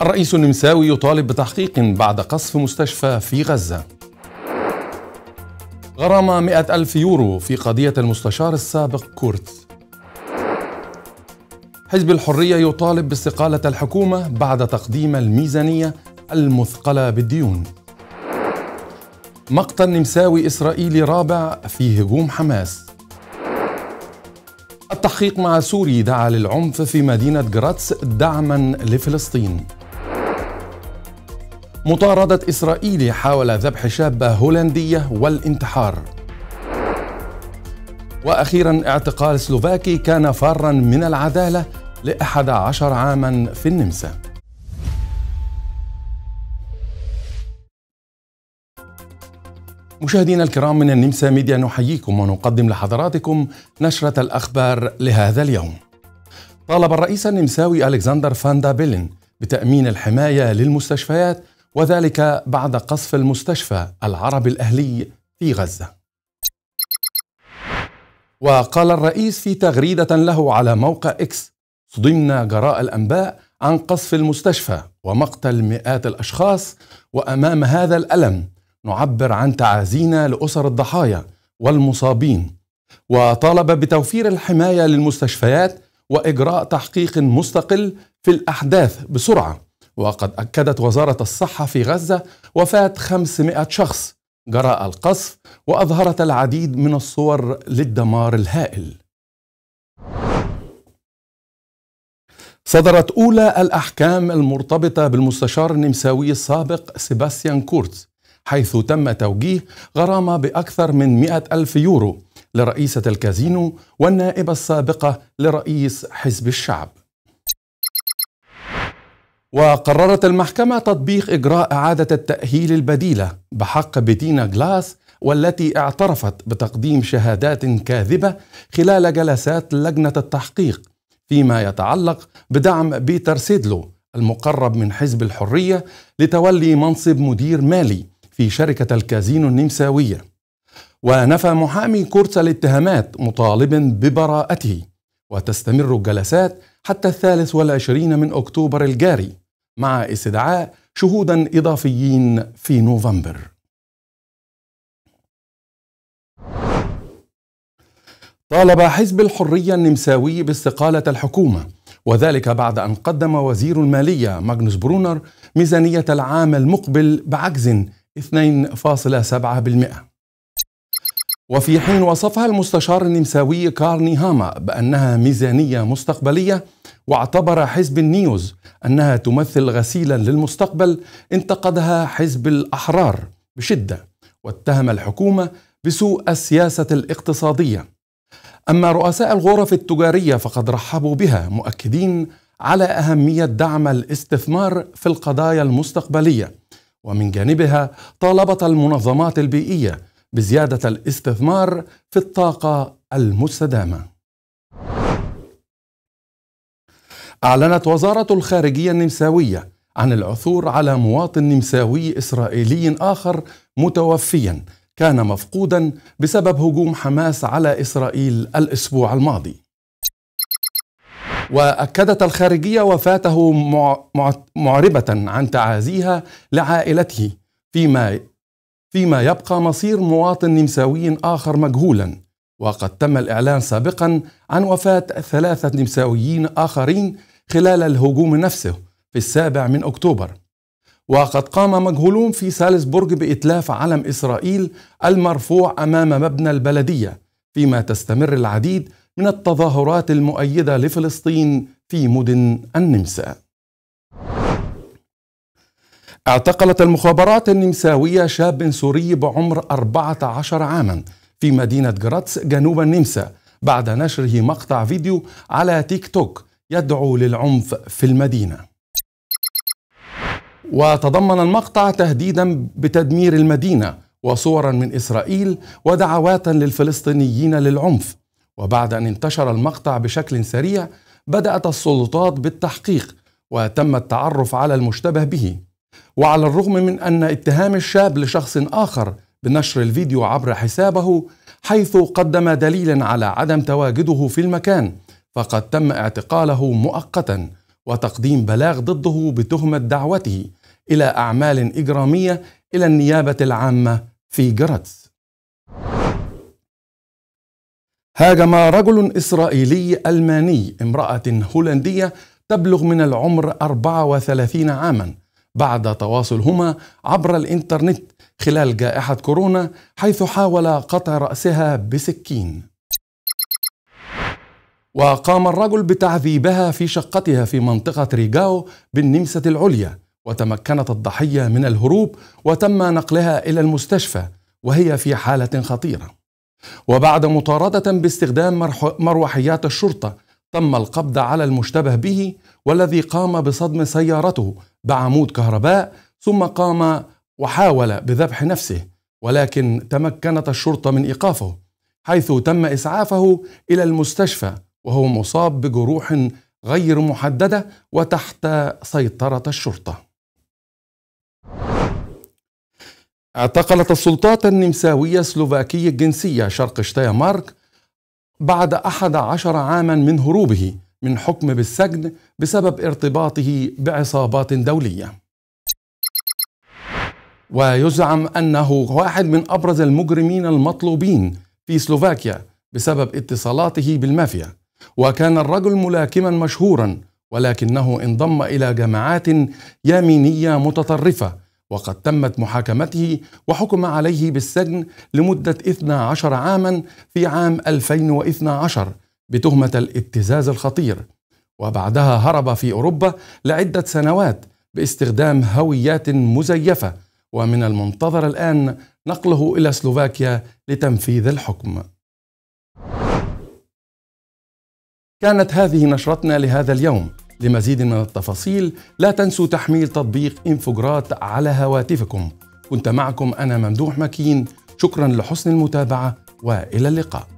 الرئيس النمساوي يطالب بتحقيق بعد قصف مستشفى في غزة غرامة مئة ألف يورو في قضية المستشار السابق كورتز حزب الحرية يطالب باستقالة الحكومة بعد تقديم الميزانية المثقلة بالديون مقتل نمساوي إسرائيلي رابع في هجوم حماس التحقيق مع سوري دعا للعنف في مدينة جراتس دعما لفلسطين مطاردة إسرائيلي حاول ذبح شابة هولندية والانتحار وأخيرا اعتقال سلوفاكي كان فارا من العدالة لأحد عشر عاما في النمسا مشاهدينا الكرام من النمسا ميديا نحييكم ونقدم لحضراتكم نشرة الأخبار لهذا اليوم طالب الرئيس النمساوي ألكسندر فان بيلين بتأمين الحماية للمستشفيات وذلك بعد قصف المستشفى العربي الاهلي في غزه وقال الرئيس في تغريده له على موقع اكس صدمنا جراء الانباء عن قصف المستشفى ومقتل مئات الاشخاص وامام هذا الالم نعبر عن تعازينا لاسر الضحايا والمصابين وطالب بتوفير الحمايه للمستشفيات واجراء تحقيق مستقل في الاحداث بسرعه وقد أكدت وزارة الصحة في غزة وفاة 500 شخص جراء القصف وأظهرت العديد من الصور للدمار الهائل صدرت أولى الأحكام المرتبطة بالمستشار النمساوي السابق سيباستيان كورتز حيث تم توجيه غرامة بأكثر من 100 ألف يورو لرئيسة الكازينو والنائبة السابقة لرئيس حزب الشعب وقررت المحكمة تطبيق إجراء إعادة التأهيل البديلة بحق بتينا جلاس والتي اعترفت بتقديم شهادات كاذبة خلال جلسات لجنة التحقيق فيما يتعلق بدعم بيتر سيدلو المقرب من حزب الحرية لتولي منصب مدير مالي في شركة الكازينو النمساوية ونفى محامي كورتس الاتهامات مطالبا ببراءته وتستمر الجلسات حتى الثالث والعشرين من أكتوبر الجاري مع استدعاء شهودا اضافيين في نوفمبر. طالب حزب الحريه النمساوي باستقاله الحكومه وذلك بعد ان قدم وزير الماليه ماغنوس برونر ميزانيه العام المقبل بعجز 2.7% وفي حين وصفها المستشار النمساوي كارني هاما بأنها ميزانية مستقبلية واعتبر حزب النيوز أنها تمثل غسيلا للمستقبل انتقدها حزب الأحرار بشدة واتهم الحكومة بسوء السياسة الاقتصادية أما رؤساء الغرف التجارية فقد رحبوا بها مؤكدين على أهمية دعم الاستثمار في القضايا المستقبلية ومن جانبها طالبت المنظمات البيئية بزيادة الاستثمار في الطاقة المستدامة. أعلنت وزارة الخارجية النمساوية عن العثور على مواطن نمساوي إسرائيلي آخر متوفيا كان مفقودا بسبب هجوم حماس على إسرائيل الأسبوع الماضي. واكدت الخارجيه وفاته معربه عن تعازيها لعائلته فيما فيما يبقى مصير مواطن نمساوي آخر مجهولا وقد تم الإعلان سابقا عن وفاة ثلاثة نمساويين آخرين خلال الهجوم نفسه في السابع من أكتوبر وقد قام مجهولون في سالزبورغ بإتلاف علم إسرائيل المرفوع أمام مبنى البلدية فيما تستمر العديد من التظاهرات المؤيدة لفلسطين في مدن النمسا اعتقلت المخابرات النمساوية شاب سوري بعمر 14 عاما في مدينة جراتس جنوب النمسا بعد نشره مقطع فيديو على تيك توك يدعو للعنف في المدينة وتضمن المقطع تهديدا بتدمير المدينة وصورا من إسرائيل ودعوات للفلسطينيين للعنف وبعد أن انتشر المقطع بشكل سريع بدأت السلطات بالتحقيق وتم التعرف على المشتبه به وعلى الرغم من أن اتهام الشاب لشخص آخر بنشر الفيديو عبر حسابه حيث قدم دليلا على عدم تواجده في المكان فقد تم اعتقاله مؤقتا وتقديم بلاغ ضده بتهمة دعوته إلى أعمال إجرامية إلى النيابة العامة في جراتس هاجم رجل إسرائيلي ألماني امرأة هولندية تبلغ من العمر 34 عاماً بعد تواصلهما عبر الانترنت خلال جائحة كورونا حيث حاول قطع رأسها بسكين. وقام الرجل بتعذيبها في شقتها في منطقة ريجاو بالنمسة العليا وتمكنت الضحية من الهروب وتم نقلها إلى المستشفى وهي في حالة خطيرة. وبعد مطاردة باستخدام مروحيات الشرطة تم القبض على المشتبه به والذي قام بصدم سيارته بعمود كهرباء ثم قام وحاول بذبح نفسه ولكن تمكنت الشرطه من ايقافه حيث تم اسعافه الى المستشفى وهو مصاب بجروح غير محدده وتحت سيطره الشرطه اعتقلت السلطات النمساوية سلوفاكيه الجنسية شرق شتايا مارك بعد أحد عشر عاما من هروبه من حكم بالسجن بسبب ارتباطه بعصابات دولية ويزعم أنه واحد من أبرز المجرمين المطلوبين في سلوفاكيا بسبب اتصالاته بالمافيا وكان الرجل ملاكما مشهورا ولكنه انضم إلى جماعات يمينية متطرفة وقد تمت محاكمته وحكم عليه بالسجن لمدة 12 عاما في عام 2012 بتهمة الابتزاز الخطير وبعدها هرب في أوروبا لعدة سنوات باستخدام هويات مزيفة ومن المنتظر الآن نقله إلى سلوفاكيا لتنفيذ الحكم كانت هذه نشرتنا لهذا اليوم لمزيد من التفاصيل لا تنسوا تحميل تطبيق انفوجرات على هواتفكم كنت معكم أنا ممدوح مكين شكرا لحسن المتابعة وإلى اللقاء